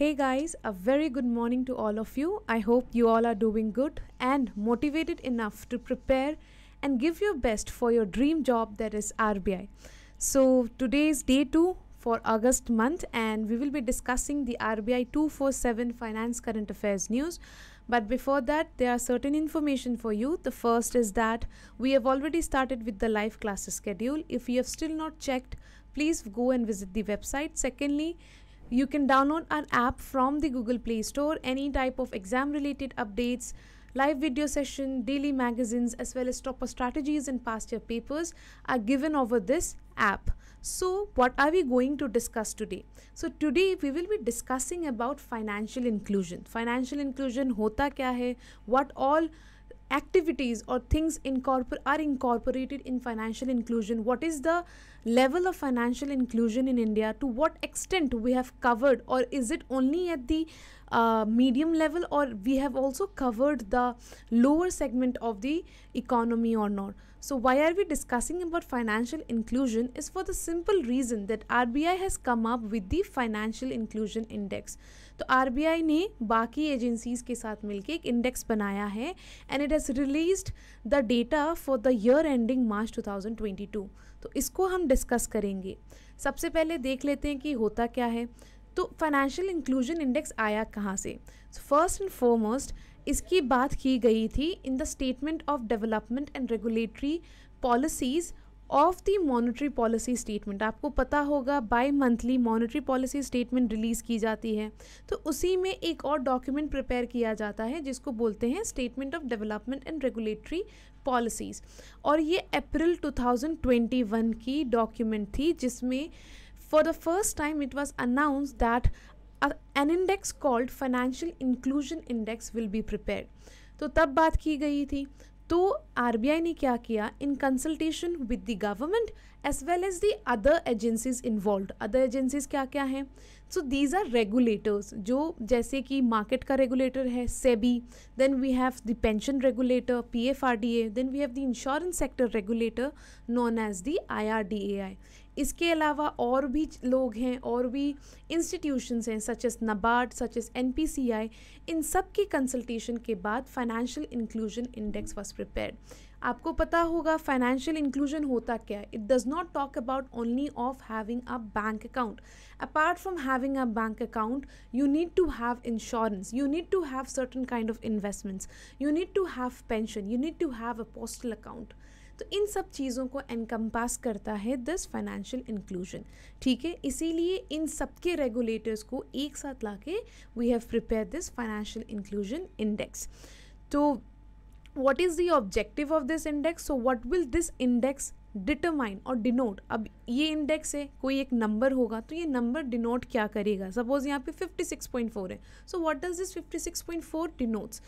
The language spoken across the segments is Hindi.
Hey guys, a very good morning to all of you. I hope you all are doing good and motivated enough to prepare and give your best for your dream job that is RBI. So today is day 2 for August month and we will be discussing the RBI 247 finance current affairs news. But before that, there are certain information for you. The first is that we have already started with the live classes schedule. If you have still not checked, please go and visit the website. Secondly, you can download an app from the Google Play Store. Any type of exam related updates, live video session, daily magazines, as well as topper strategies and past year papers are given over this app. So, what are we going to discuss today? So, today we will be discussing about financial inclusion. Financial inclusion hota kya hai What all activities or things incorpor- are incorporated in financial inclusion what is the level of financial inclusion in india to what extent we have covered or is it only at the uh, medium level or we have also covered the lower segment of the economy or not So why are we discussing about financial inclusion is for the simple reason that RBI has come up with the financial inclusion index. तो आर बी आई ने बाकी एजेंसीज के साथ मिलकर एक इंडेक्स बनाया है and it has released the data for the year ending March 2022 तो इसको हम डिस्कस करेंगे सबसे पहले देख लेते हैं कि होता क्या है तो फाइनेंशियल इंक्लूजन इंडेक्स आया कहाँ से फर्स्ट एंड फॉरमोस्ट इसकी बात की गई थी in the statement of development and regulatory policies of the monetary policy statement आपको पता होगा bimonthly monetary policy statement release की जाती है तो उसी में एक और डॉक्यूमेंट प्रिपेयर किया जाता है जिसको बोलते हैं statement of development and regulatory policies और ये अप्रैल 2021 की डॉक्यूमेंट थी जिसमें for the first time it was announce that an an index called financial inclusion index will be prepared तो तब बात की गई थी तो आर ने क्या किया in consultation with the government as well as the other agencies involve other agencies क्या क्या हैं सो दीज आर रेगुलेटर्स जो जैसे कि मार्केट का रेगुलेटर है SEBI then we have the pension regulator P F R D A then we have the insurance sector regulator known as the I R D A I इसके अलावा और भी लोग हैं और भी इंस्टीट्यूशंस हैं such as NABARD such as N इन सब की कंसल्टेशन के बाद financial inclusion index was prepare आपको पता होगा फाइनेंशियल इंक्लूजन होता क्या है it does not talk about only of having a bank account apart from having a bank account you need to have insurance you need to have certain kind of investments you need to have pension you need to have a postal account तो इन सब चीज़ों को एनकम्पास करता है दिस फाइनेंशियल इंक्लूजन ठीक है इसीलिए इन सब के रेगुलेटर्स को एक साथ ला के we have prepare this financial inclusion index तो what is the objective of this index so what will this index determine और डिनोट अब ये इंडेक्स है कोई एक नंबर होगा तो ये नंबर डिनोट क्या करेगा सपोज यहाँ पे 56.4 है so what does this 56.4 denotes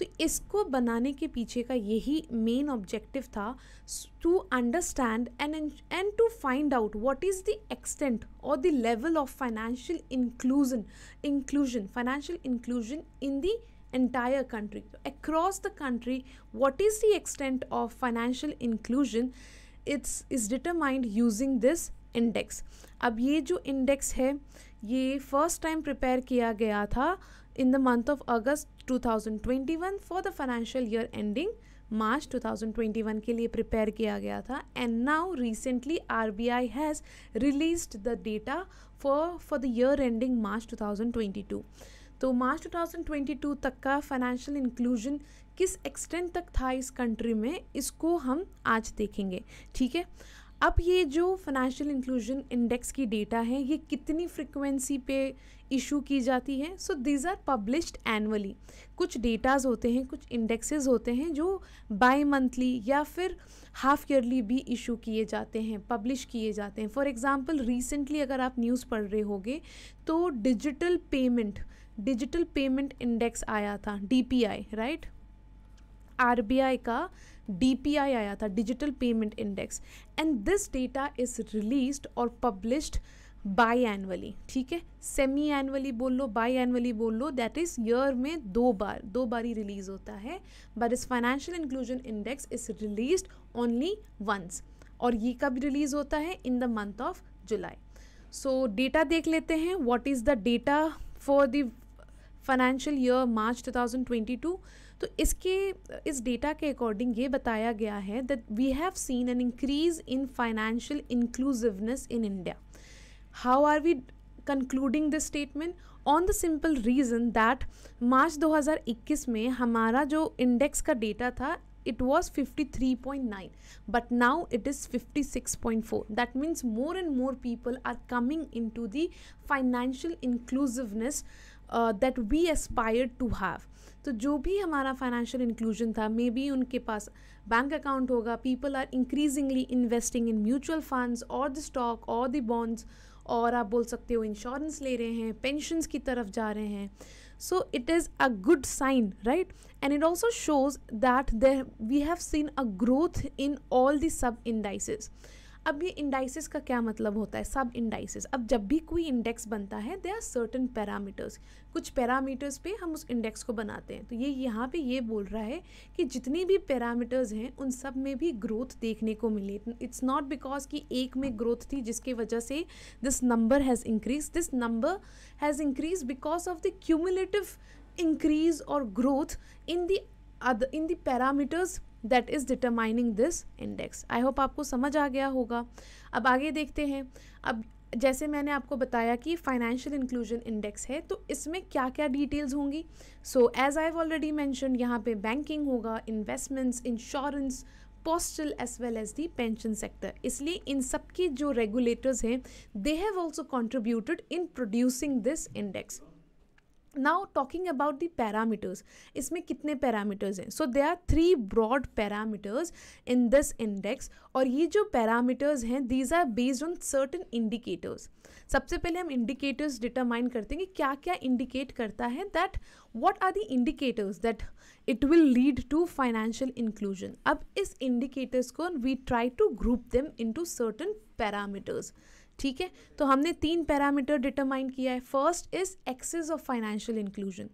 तो इसको बनाने के पीछे का यही मेन ऑब्जेक्टिव था to understand and and to find out what is the extent और the level of financial inclusion inclusion financial inclusion in the entire country across the country what is the extent of financial inclusion it's is determined using this index अब ये जो index है ये first time prepare किया गया था in the month of August 2021 for the financial year ending March 2021 के लिए प्रिपेयर किया गया था and now recently R B I has release the data for for the year ending March 2022 तो मार्च 2022 तक का फाइनेंशियल इंक्लूजन किस एक्सटेंट तक था इस कंट्री में इसको हम आज देखेंगे ठीक है अब ये जो फाइनेंशियल इंक्लूजन इंडेक्स की डेटा है ये कितनी फ्रिक्वेंसी पे इशू की जाती है so these are published annually कुछ डेटाज होते हैं कुछ इंडेक्सेस होते हैं जो बाई मंथली या फिर हाफ ईयरली भी इशू किए जाते हैं पब्लिश किए जाते हैं फॉर एग्ज़ाम्पल रिसेंटली अगर आप न्यूज़ पढ़ रहे होगे तो digital payment digital payment index आया था डी राइट आर का डी आया था digital payment index and this data is release और पब्लिश्ड बाई एनअली ठीक है सेमी एनअली बोल लो बाई एनअली बोल लो दैट इज़ ईयर में दो बार दो बार ही रिलीज होता है बट इस financial inclusion index is release only once और ये कब रिलीज होता है in the month of July so data देख लेते हैं what is the data for the financial year March 2022 तो इसके इस डेटा के अकॉर्डिंग ये बताया गया है that we have seen an increase in financial inclusiveness in India how are we concluding this statement on the simple reason that March 2021 में हमारा जो इंडेक्स का डेटा था it was 53.9 is fifty six point 56.4 that means more and more people are coming in to the financial inclusiveness that we aspire to have तो जो भी हमारा फाइनेंशियल इंक्लूजन था मे बी उनके पास बैंक अकाउंट होगा people are increasingly investing in mutual funds और द स्टॉक और द बॉन्ड्स और आप बोल सकते हो इंश्योरेंस ले रहे हैं पेंशन्स की तरफ जा रहे हैं so it is a good sign right and it also shows that they we have seen a growth in all the sub indices अब ये इंडाइसिस का क्या मतलब होता है सब इंडाइसिस अब जब भी कोई इंडेक्स बनता है दे आर सर्टन पैरामीटर्स कुछ पैरामीटर्स पे हम उस इंडेक्स को बनाते हैं तो ये यहाँ पे ये बोल रहा है कि जितने भी पैरामीटर्स हैं उन सब में भी ग्रोथ देखने को मिली इट्स नॉट बिकॉज कि एक में ग्रोथ थी जिसकी वजह से this number has increase this number has increase because of the cumulative increase और growth in the in the parameters that is determining this index I hope आपको समझ आ गया होगा अब आगे देखते हैं अब जैसे मैंने आपको बताया कि फाइनेंशियल इंक्लूजन इंडेक्स है तो इसमें क्या क्या डिटेल्स होंगी so as I have already mention यहाँ पे बैंकिंग होगा investments insurance postal as well as the pension sector इसलिए इन सब जो रेगुलेटर्स हैं they have also contributed in producing this index now talking about the parameters इसमें कितने पैरामीटर्स हैं so they are three broad parameters in this index और ये जो पैरामीटर्स हैं these are based on certain indicators सबसे पहले हम इंडिकेटर्स डिटरमाइन करते हैं कि क्या क्या इंडिकेट करता है that what are the indicators that it will lead to financial inclusion अब इस इंडिकेटर्स को we try to group them in to certain parameters ठीक है तो हमने तीन पैरामीटर डिटरमाइन किया है first is access of financial inclusion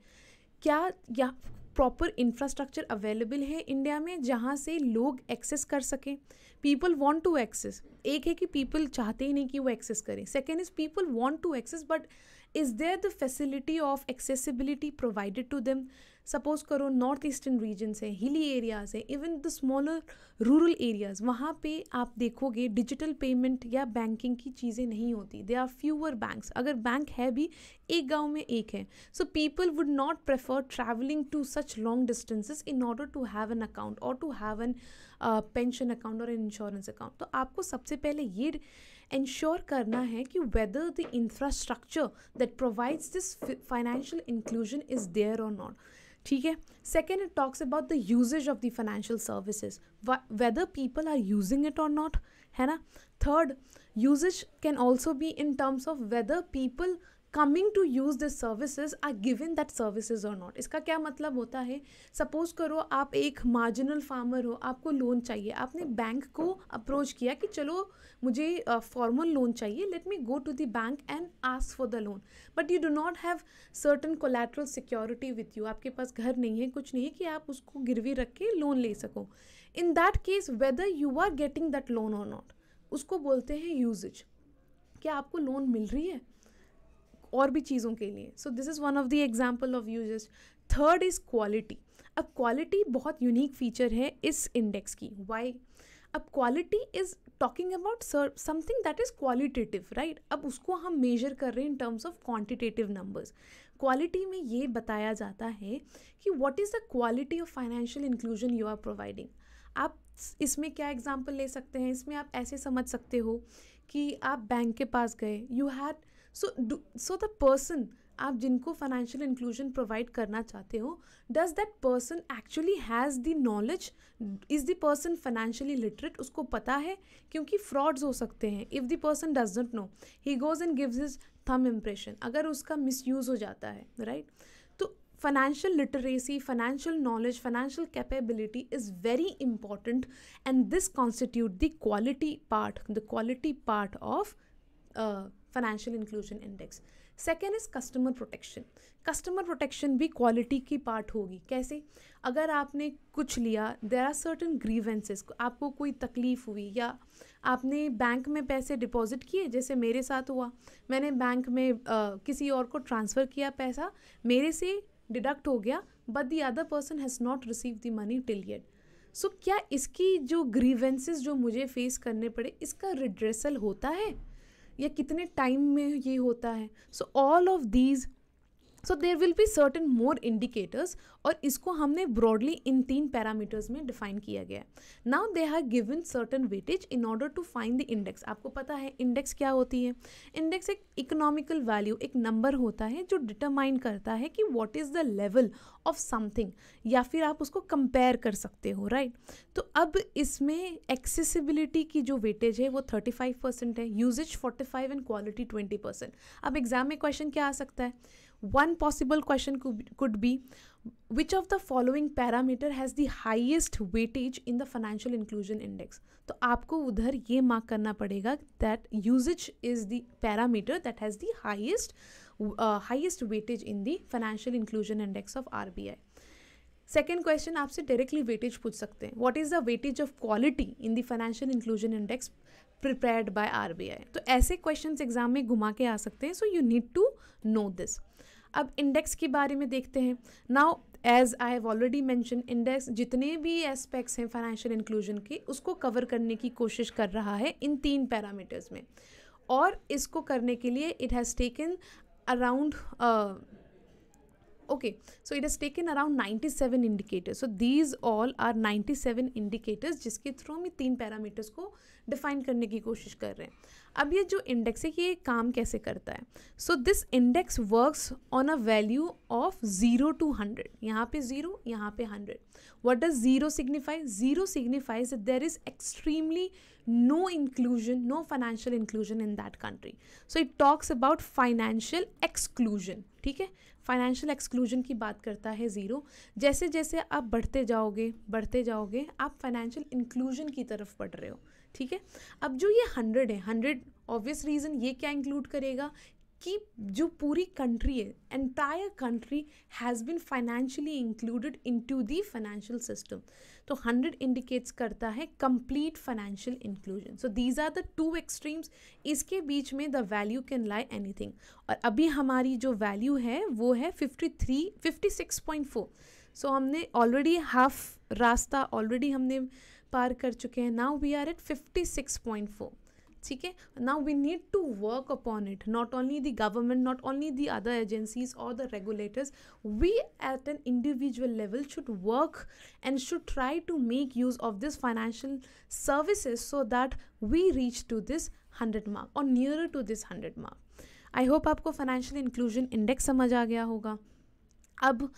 क्या या प्रॉपर इंफ्रास्ट्रक्चर अवेलेबल है इंडिया में जहाँ से लोग एक्सेस कर सकें पीपल वॉन्ट टू एक्सेस एक है कि पीपल चाहते ही नहीं कि वो एक्सेस करें second is people want to access but is there the facility of accessibility provided to them suppose करो नॉर्थ ईस्टर्न रीजन से हिली एरियाज़ है even the smaller rural areas वहाँ पे आप देखोगे डिजिटल पेमेंट या बैंकिंग की चीज़ें नहीं होती दे आर फ्यूअर बैंक अगर बैंक है भी एक गाँव में एक है so people would not prefer travelling to such long distances in order to have an account और to have an pension account और इंश्योरेंस अकाउंट तो आपको सबसे पहले ये इंश्योर करना है कि whether the infrastructure that provides this financial inclusion is there और नॉट ठीक है second it talks about the usage of the financial services whether people are using it और नॉट है ना third usage can also be in terms of whether people coming to use this services are given that services और नॉट इसका क्या मतलब होता है सपोज करो आप एक मार्जिनल फार्मर हो आपको लोन चाहिए आपने बैंक को अप्रोच किया कि चलो मुझे फॉर्मल लोन चाहिए let me go to the bank and ask for the loan but you do not have certain collateral security with you आपके पास घर नहीं है कुछ नहीं है कि आप उसको गिरवी रख के लोन ले सको in that case whether you are getting that loan और नॉट उसको बोलते हैं यूजेज क्या आपको लोन मिल रही है और भी चीज़ों के लिए so this is one of the example of users third is quality अब क्वालिटी बहुत यूनिक फीचर है इस इंडेक्स की वाई अब quality is talking about sir something that is qualitative right अब उसको हम मेजर कर रहे हैं in terms of quantitative numbers quality में ये बताया जाता है कि what is the quality of financial inclusion you are providing आप इसमें क्या एग्जाम्पल ले सकते हैं इसमें आप ऐसे समझ सकते हो कि आप बैंक के पास गए you had so so the person आप जिनको फाइनेंशियल इंक्लूजन प्रोवाइड करना चाहते हो does that person actually has the knowledge is the person financially literate उसको पता है क्योंकि फ्रॉड्स हो सकते हैं if the person does not know he goes and gives his thumb impression अगर उसका मिसयूज़ हो जाता है राइट right? तो financial literacy financial knowledge financial capability is very important and this constitute the quality part the quality part of financial inclusion index second is customer protection customer protection भी क्वालिटी की पार्ट होगी कैसे अगर आपने कुछ लिया देर आर सर्टन ग्रीवेंसेस आपको कोई तकलीफ़ हुई या आपने बैंक में पैसे डिपॉजिट किए जैसे मेरे साथ हुआ मैंने बैंक में आ, किसी और को ट्रांसफ़र किया पैसा मेरे से डिडक्ट हो गया but the other person has not receive the money till yet so क्या इसकी जो ग्रीवेंसेज जो मुझे फेस करने पड़े इसका रिड्रेसल होता है या कितने टाइम में ये होता है so all of these so there will be certain more indicators और इसको हमने ब्रॉडली इन तीन पैरामीटर्स में डिफाइन किया गया है now they have given certain weightage in order to find the index आपको पता है इंडेक्स क्या होती है इंडेक्स एक इकोनॉमिकल वैल्यू एक नंबर होता है जो डिटरमाइन करता है कि what is the level of something या फिर आप उसको कंपेयर कर सकते हो राइट right? तो अब इसमें एक्सेसिबिलिटी की जो वेटेज है वो 35 परसेंट है यूजेज 45 एंड क्वालिटी 20 परसेंट अब एग्जाम में क्वेश्चन क्या आ सकता है One possible question could, could be which of the following parameter has the highest weightage in the financial inclusion index? तो आपको उधर ये मार्क करना पड़ेगा that usage is the parameter that has the highest uh, highest weightage in the financial inclusion index of RBI. Second question आपसे डायरेक्टली वेटेज पूछ सकते हैं what is the weightage of quality in the financial inclusion index prepared by RBI तो ऐसे क्वेश्चन एग्जाम में घुमा के आ सकते हैं so you need to know this अब इंडेक्स के बारे में देखते हैं now as I have already mention index जितने भी एस्पेक्ट्स हैं फाइनेंशियल इंक्लूजन के उसको कवर करने की कोशिश कर रहा है इन तीन पैरामीटर्स में और इसको करने के लिए it has taken around okay so it has taken around 97 indicators so these all are 97 indicators जिसके थ्रू हम तीन पैरामीटर्स को डिफाइन करने की कोशिश कर रहे हैं अब ये जो इंडेक्स है ये काम कैसे करता है so this index works on a value of zero to hundred यहाँ पे ज़ीरो यहाँ पे what does 0 signify 0 signifies that there is extremely no inclusion, no financial inclusion in that country. So it talks about financial exclusion. ठीक है फाइनेंशियल एक्सक्लूजन की बात करता है ज़ीरो जैसे जैसे आप बढ़ते जाओगे बढ़ते जाओगे आप फाइनेंशियल इंक्लूजन की तरफ बढ़ रहे हो ठीक है अब जो ये हंड्रेड है हंड्रेड ऑब्वियस रीज़न ये क्या इंक्लूड करेगा कि जो पूरी कंट्री है entire country has been financially included in to the financial system तो हंड्रेड इंडिकेट्स करता है complete financial inclusion so these are the two extremes इसके बीच में the value can lie anything और अभी हमारी जो वैल्यू है वो है fifty three fifty six point four so हमने ऑलरेडी हाफ रास्ता ऑलरेडी हमने पार कर चुके हैं now we are at fifty six point four ठीक है now we need to work upon it not only the government not only the other agencies और the regulators we at an individual level should work and should try to make use of this financial services so that we reach to this hundred mark और near to this hundred mark I hope आपको फाइनेंशियल इंक्लूजन इंडेक्स समझ आ गया होगा अब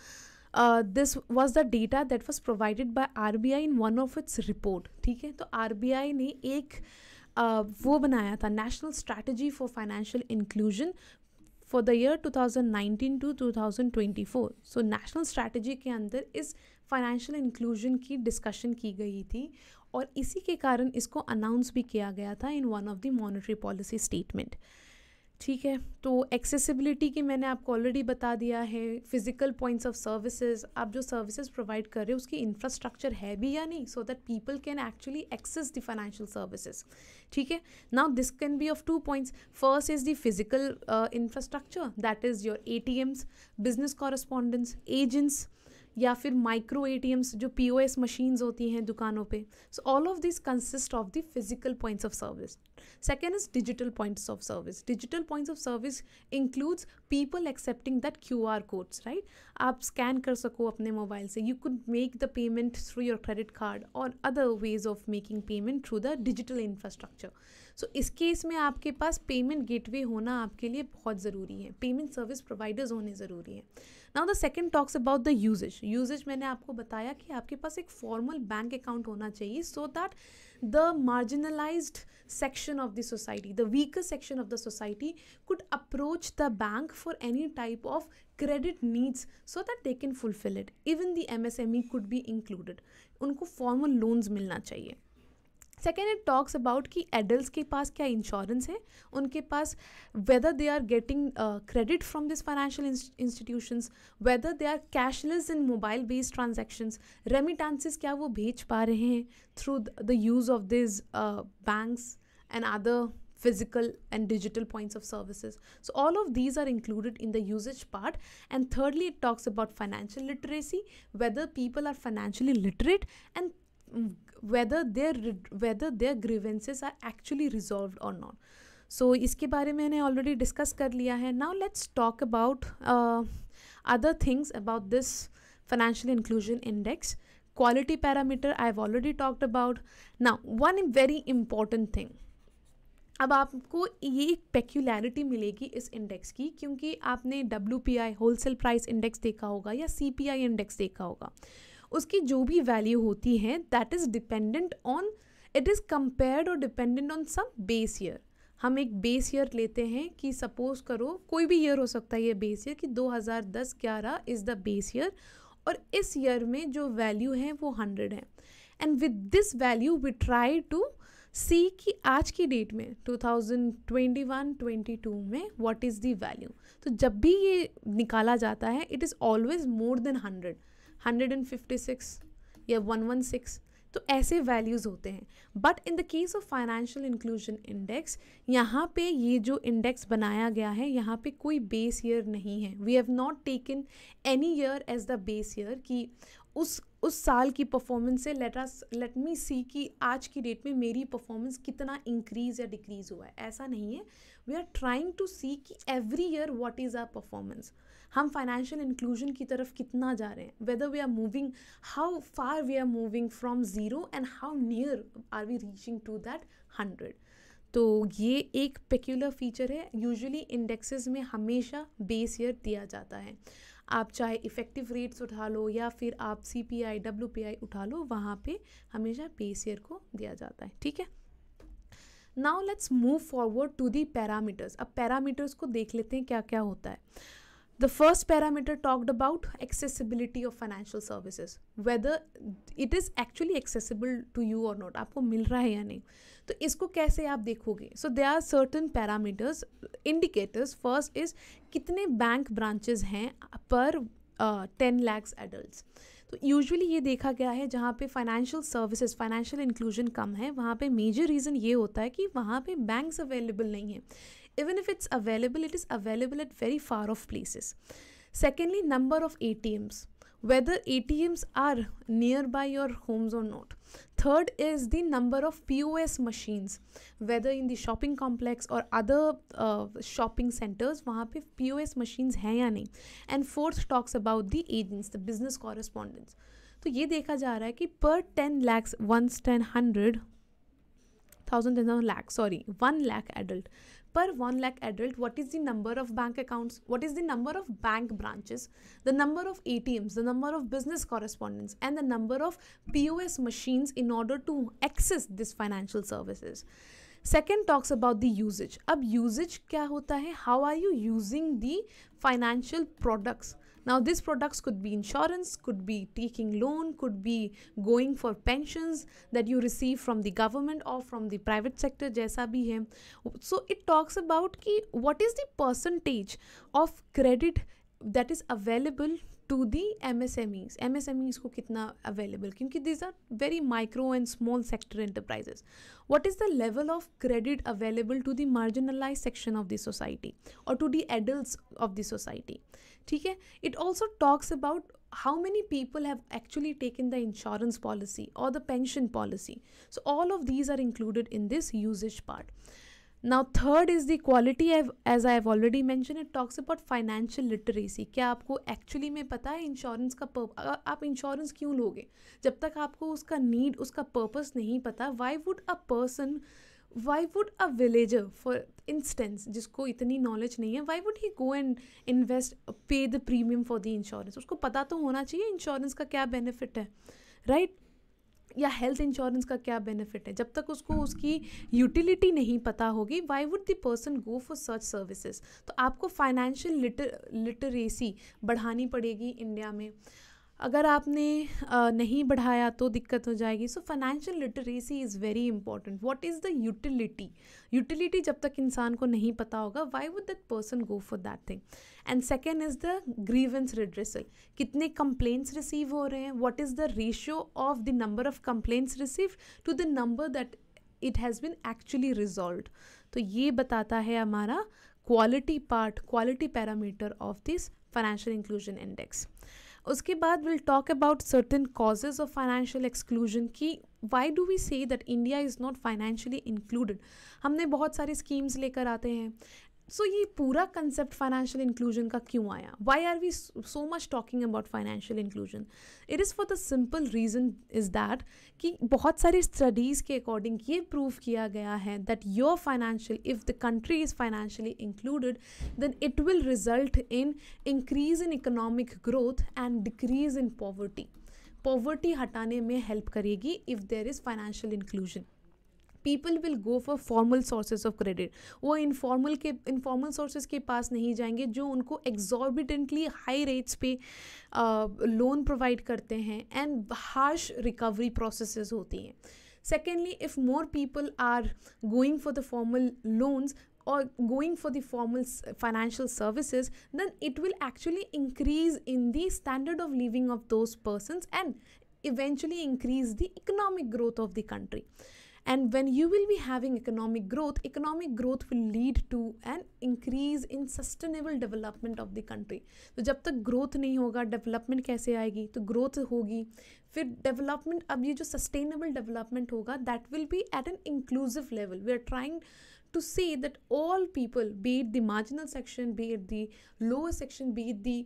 this was the data that was provided by R B I in one of its report ठीक है तो आर बी आई ने एक uh, वो बनाया था national strategy for financial inclusion for the year 2019 to 2024 so national strategy के अंदर इस फाइनेंशियल इंक्लूजन की डिस्कशन की गई थी और इसी के कारण इसको अनाउंस भी किया गया था in one of the monetary policy statement ठीक है तो एक्सेसिबिलिटी की मैंने आपको ऑलरेडी बता दिया है फिजिकल पॉइंट्स ऑफ सर्विसेज आप जो सर्विसेज प्रोवाइड कर रहे हो उसकी इंफ्रास्ट्रक्चर है भी या नहीं so that people can actually access the financial services ठीक है now this can be of two points first is the physical infrastructure that is your A T Ms business correspondents agents या फिर माइक्रो ए जो पी ओ एस मशीन्स होती हैं दुकानों पे so all of this consist of the physical points of service Second is digital points of service. Digital points of service includes people accepting that QR codes, right? आप scan कर सको अपने mobile से. You could make the payment through your credit card or other ways of making payment through the digital infrastructure. So so, इस केस में आपके पास पेमेंट गेटवे होना आपके लिए बहुत ज़रूरी है पेमेंट सर्विस प्रोवाइडर्स होने ज़रूरी हैं now the second talks about the usage usage मैंने आपको बताया कि आपके पास एक फॉर्मल बैंक अकाउंट होना चाहिए so that the marginalised section of the society the weaker section of the society could bank for any type of credit needs so that they can fulfil it even the M S M E could be included उनको फॉर्मल लोन्स मिलना चाहिए सेकेंड इट टॉक्स अबाउट कि एडल्ट के पास क्या इंश्योरेंस है उनके पास whether they are getting credit from this financial institutions whether they are cashless in mobile based transactions remittances क्या वो भेज पा रहे हैं through the use of this banks and other physical and digital points of services. So, all of these are included in the usage part. And thirdly, it talks about financial literacy, whether people are financially literate. And whether their whether their grievances are actually resolved or not so iske bare mein maine already discuss kar liya hai now let's talk about uh, other things about this financial inclusion index quality parameter i have already talked about now one very important thing अब आपको ये एक पेक्यूलैरिटी मिलेगी इस इंडेक्स की क्योंकि आपने W P I wholesale price index देखा होगा या सी पी आई इंडेक्स देखा होगा उसकी जो भी वैल्यू होती है that is dependent on it is compared और dependent on some base year हम एक बेस ईयर लेते हैं कि सपोज़ करो कोई भी ईयर हो सकता है ये बेस ईयर कि 2010-11 इज़ द बेस ईयर और इस ईयर में जो वैल्यू है वो हंड्रेड है and with this value we try to see कि आज की डेट में 2021-22 में व्हाट इज़ दी वैल्यू तो जब भी ये निकाला जाता है it is always more than hundred 156 या 116 तो ऐसे वैल्यूज़ होते हैं but in the case of financial inclusion index यहाँ पे ये जो इंडेक्स बनाया गया है यहाँ पे कोई बेस ईयर नहीं है we have not taken any year as the base year कि उस उस साल की परफॉर्मेंस से लेट अस लेट मी सी कि आज की डेट में मेरी परफॉर्मेंस कितना इंक्रीज या डिक्रीज हुआ है ऐसा नहीं है we are trying to see कि every year what is our performance हम फाइनेंशियल इंक्लूजन की तरफ कितना जा रहे हैं whether we are moving how far we are moving from zero and how near are we reaching to that hundred तो ये एक पेक्यूलर फीचर है यूजुअली इंडेक्सेस में हमेशा बेस ईयर दिया जाता है आप चाहे इफ़ेक्टिव रेट्स उठा लो या फिर आप C P I W P I उठा लो वहाँ पे हमेशा बेस ईयर को दिया जाता है ठीक है now let's move forward to the parameters अब पैरामीटर्स को देख लेते हैं क्या क्या होता है the first parameter talked about accessibility of financial services whether it is actually accessible to you or not aapko mil raha hai ya nahi to isko kaise aap dekhoge so there are certain parameters indicators first is kitne bank branches hain per uh, 10 lakhs adults तो यूजुअली ये देखा गया है जहाँ पे फाइनेंशियल सर्विसेज फाइनेंशियल इंक्लूजन कम है वहाँ पे मेजर रीज़न ये होता है कि वहाँ पे बैंक्स अवेलेबल नहीं है even if it's available it is available at very far off places secondly number of atms whether atms are nearby your homes or not third is the number of pos machines whether in the shopping complex or other uh, shopping centers wahan pe pos machines hain ya nahi and fourth talks about the agents the business correspondents तो ये देखा जा रहा है कि पर ten lakhs one ten hundred thousand ten thousand lakh sorry one lakh adult per 1 lakh adult, what is the number of bank accounts, what is the number of bank branches, the number of ATMs, the number of business correspondents, and the number of POS machines in order to access these financial services. Second, talks about the usage. Ab usage kya hota hai? How are you using the financial products? Now these products could be insurance, could be taking loan, could be going for pensions that you receive from the government or from the private sector jaisa bhi hai. So it talks about ki what is the percentage of credit that is available to the M S M Es M S M Es को कितना अवेलेबल क्योंकि these are very micro and small sector enterprises what is the level of credit available to the marginalise section of the society और to the adult of the society ठीक है it also talks about how many people have actually taken the insurance policy or the pension policy so all of these are included in this usage part now third is the quality as I have already mention it talks about financial literacy क्या आपको एक्चुअली में पता है इंश्योरेंस का पर्प आप इंश्योरेंस क्यों लोगे जब तक आपको उसका नीड उसका पर्पज नहीं पता why would a person why would a villager for instance जिसको इतनी नॉलेज नहीं है why would he go and invest pay the premium for the insurance उसको पता तो होना चाहिए इंश्योरेंस का क्या बेनिफिट है राइट right? या हेल्थ इंश्योरेंस का क्या बेनिफिट है जब तक उसको उसकी यूटिलिटी नहीं पता होगी why would the person go for search services तो आपको फाइनेंशियल लिटरेसी बढ़ानी पड़ेगी इंडिया में अगर आपने आ, नहीं बढ़ाया तो दिक्कत हो जाएगी so financial literacy is very important what is the utility utility जब तक इंसान को नहीं पता होगा why would that person go for that thing and second is the grievance redressal कितने कंप्लेंट्स रिसीव हो रहे हैं what is the ratio of the number of complaints receive to the number that it has been actually resolve तो ये बताता है हमारा quality part quality parameter of this financial inclusion index उसके बाद will talk about certain causes of financial exclusion की why do we say that India is not financially included हमने बहुत सारी स्कीम्स लेकर आते हैं सो so, ये पूरा कंसेप्ट फाइनेंशियल इंक्लूजन का क्यों आया why are we so much talking about financial inclusion it is for the simple reason is that कि बहुत सारी स्टडीज़ के अकॉर्डिंग ये प्रूव किया गया है that your financial if the country is financially included then it will result in increase in economic growth and decrease in poverty poverty हटाने में हेल्प करेगी if there is financial inclusion people will go for formal sources of credit वो इनफॉर्मल के इनफॉर्मल सोर्सेज के पास नहीं जाएंगे जो उनको एग्जॉर्बिडेंटली हाई रेट्स पे लोन uh, प्रोवाइड करते हैं एंड हार्श रिकवरी प्रोसेस होती हैं secondly if more people are going for the formal loans और going for the formal financial services then it will actually increase in the standard of living of those person and eventually increase the economic growth of the country And when you will be having economic growth, economic growth will lead to an increase in sustainable development of the country. So, जब तक growth नहीं होगा development कैसे आएगी तो growth होगी फिर development अब ये जो sustainable development होगा that will be at an inclusive level. We are trying to say that all people, be it the marginal section, be it the lower section, be it the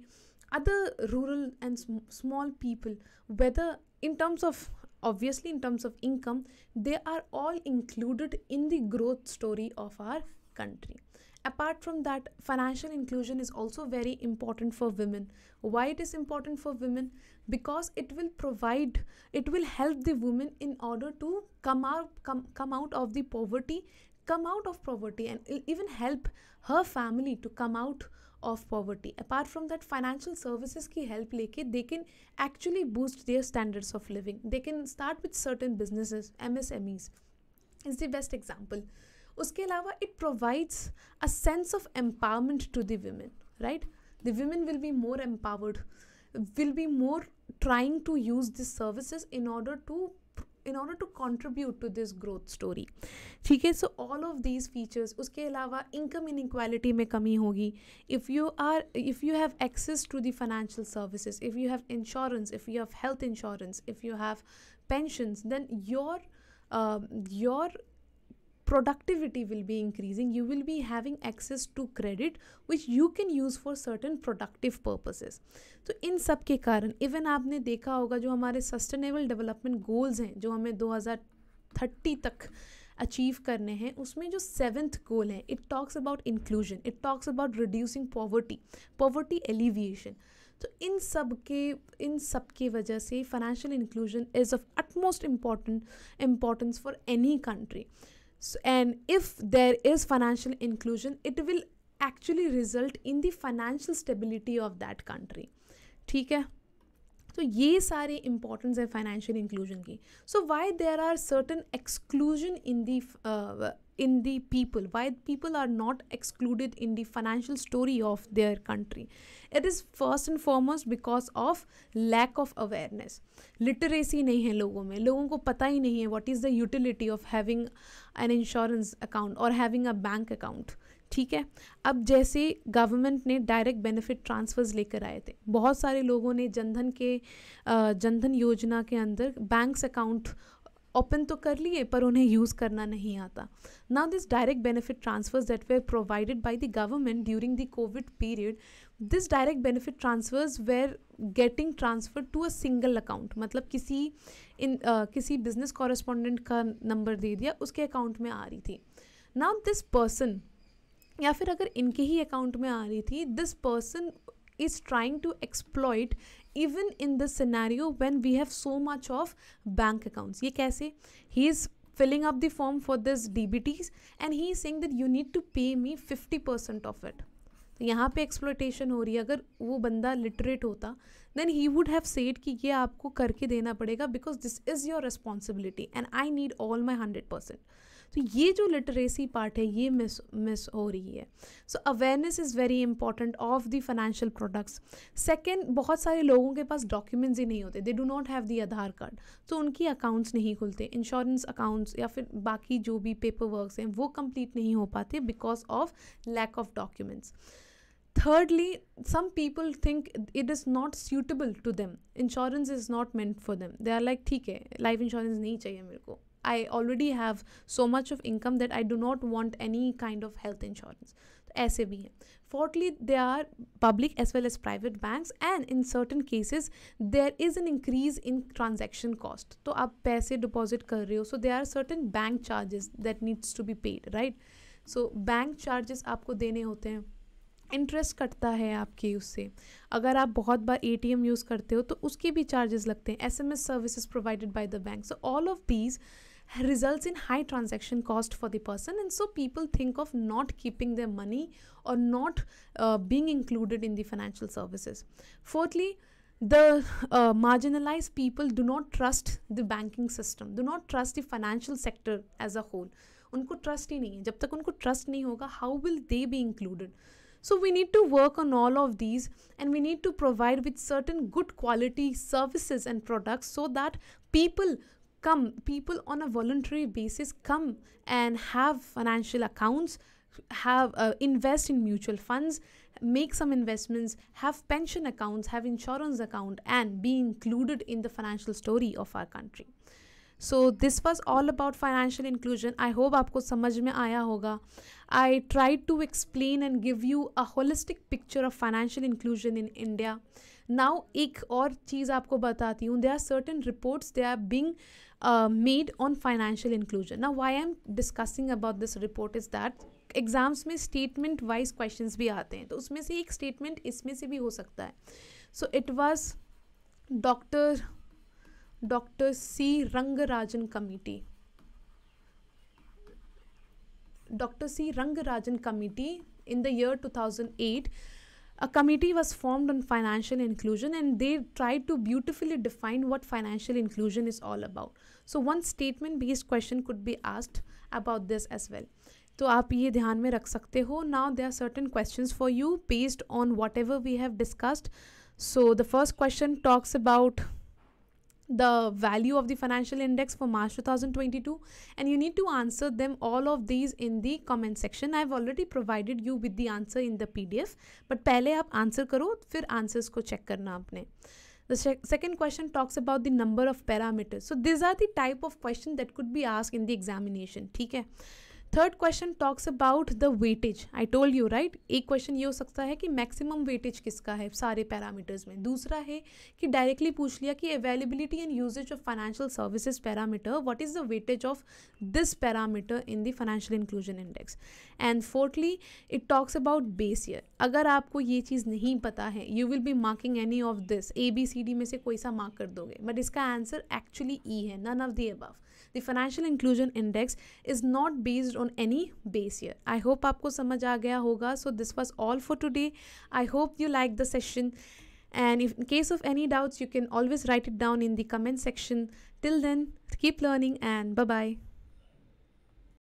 other rural and small people, whether in terms of obviously in terms of income they are all included in the growth story of our country apart from that financial inclusion is also very important for women why it is important for women because it will provide it will help the women in order to come out come, come out of the poverty come out of poverty and even help her family to come out of poverty apart from that financial services ki help leke they can actually boost their standards of living they can start with certain businesses msmes is the best example उसके it provides a sense of empowerment to the women right the women will be more empowered will be more trying to use these services in order to in order to contribute to this growth story ठीक है so all of these features उसके अलावा इनकम इन इक्वालिटी में कमी होगी if you are if you have access to the financial services if you have insurance if you have health insurance if you have pensions then your your productivity will be increasing you will be having access to credit which you can use for certain productive purposes तो इन सब के कारण इवन आपने देखा होगा जो हमारे सस्टेनेबल डेवलपमेंट गोल्स हैं जो हमें 2030 तक अचीव करने हैं उसमें जो सेवेंथ गोल है it talks about inclusion it talks about reducing poverty poverty alleviation तो इन सब के इन सब के वजह से financial inclusion is of utmost important importance for any country so, and if there is financial inclusion it will actually result in the financial stability of that country ठीक है तो ये सारे इंपॉर्टेंस है फाइनेंशियल इंक्लूजन की so why there are certain exclusion in the in the people why people are not excluded in the financial story of their country it is first and foremost because of lack of awareness literacy nahi hai logon mein logon ko pata hi nahi hai what is the utility of having an insurance account or having a bank account ठीक है अब जैसे गवर्नमेंट ने डायरेक्ट बेनिफिट ट्रांसफ़र्स लेकर आए थे बहुत सारे लोगों ने जनधन के जनधन योजना के अंदर बैंक्स अकाउंट ओपन तो कर लिए पर उन्हें यूज़ करना नहीं आता now this direct benefit transfers that were provided by the government during the Covid period this direct benefit transfers were getting transfer to a single account मतलब किसी इन uh, किसी बिजनेस कॉरेस्पॉन्डेंट का नंबर दे दिया उसके अकाउंट में आ रही थी नाउ दिस पर्सन या फिर अगर इनके ही अकाउंट में आ रही थी this person is trying to exploit even in this scenario when we have so much of bank accounts ये कैसे he is filling the form for this D B Ts and he saying that you need to pay me fifty percent of it तो यहाँ पे एक्सप्लोटेशन हो रही है अगर वो बंदा लिटरेट होता then he would have said कि ये आपको करके देना पड़ेगा because this is your responsibility and I need all my hundred percent तो ये जो लिटरेसी पार्ट है ये मिस मिस हो रही है so awareness is very important of the financial products second बहुत सारे लोगों के पास डॉक्यूमेंट्स ही नहीं होते they do not have the Aadhaar card तो उनकी अकाउंट्स नहीं खुलते इंश्योरेंस अकाउंट्स या फिर बाकी जो भी पेपर वर्कस हैं वो कंप्लीट नहीं हो पाते because of lack of documents thirdly some people think it is not suitable to them insurance is not meant for them they are like theek hai life insurance nahi chahiye मेरे को I already have so much of income that I do not want any kind of health insurance ऐसे भी हैं fourthly they are public as well as private banks and in certain cases there is an increase in transaction cost तो आप पैसे डिपॉजिट कर रहे हो so they are certain bank charges that needs to be paid right so bank charges आपको देने होते हैं इंटरेस्ट कटता है आपके उससे अगर आप बहुत बार एम यूज़ करते हो तो उसके भी चार्जेस लगते हैं S M S services provided by the bank so all of these results in high transaction cost for the person and so people think of not keeping their money or not uh, being included in the financial services fourthly the uh, marginalized people do not trust the banking system do not trust the financial sector as a whole Unko trust ही नहीं Jab tak unko trust nahi hoga, how will they be included? So we need to work on all of these and we need to provide with certain good quality services and products so that people come people on a voluntary basis come and have financial accounts have uh, invest in mutual funds make some investments have pension accounts have insurance account and be included in the financial story of our country so this was all about financial inclusion i hope aapko samajh mein aaya hoga i tried to explain and give you a holistic picture of financial inclusion in india now ek aur cheez aapko batati hu there are certain reports they are being uh, made on financial inclusion. Now, why I'm discussing about this report is that exams में statement wise questions भी आते हैं तो उसमें से एक स्टेटमेंट इसमें से भी हो सकता है so it was doctor Dr. C. Rangarajan Committee in the year 2008. A committee was formed on financial inclusion and they tried to beautifully define what financial inclusion is all about. So one statement based question could be asked about this as well तो आप ये ध्यान में रख सकते हो now there are certain question for you based on whatever we have discussed so the first question talks about the value of the financial index for March 2022 and you need to answer them all of these in the comment section. I've already provided you with the answer in the PDF but पहले आप answer करो फिर answers को check करना आपने The second question talks about the number of parameters. So these are the type of questions that could be asked in the examination. ठीक है third question talks about the weightage I told you right एक क्वेश्चन ये हो सकता है कि मैक्सिमम वेटेज किसका है सारे पैरामीटर्स में दूसरा है कि डायरेक्टली पूछ लिया कि availability and usage of financial services parameter what is the weightage of this parameter in the financial inclusion index and fourthly it talks about base year अगर आपको ये चीज़ नहीं पता है you will be marking any of this A B C D में से कोई सा मार्क कर दोगे बट इसका आंसर एक्चुअली ई है none of the above the financial inclusion index is not based on any base here. i hope aapko samajh aa hoga so this was all for today i hope you liked the session and in case of any doubts you can always write it down in the comment section till then keep learning and bye bye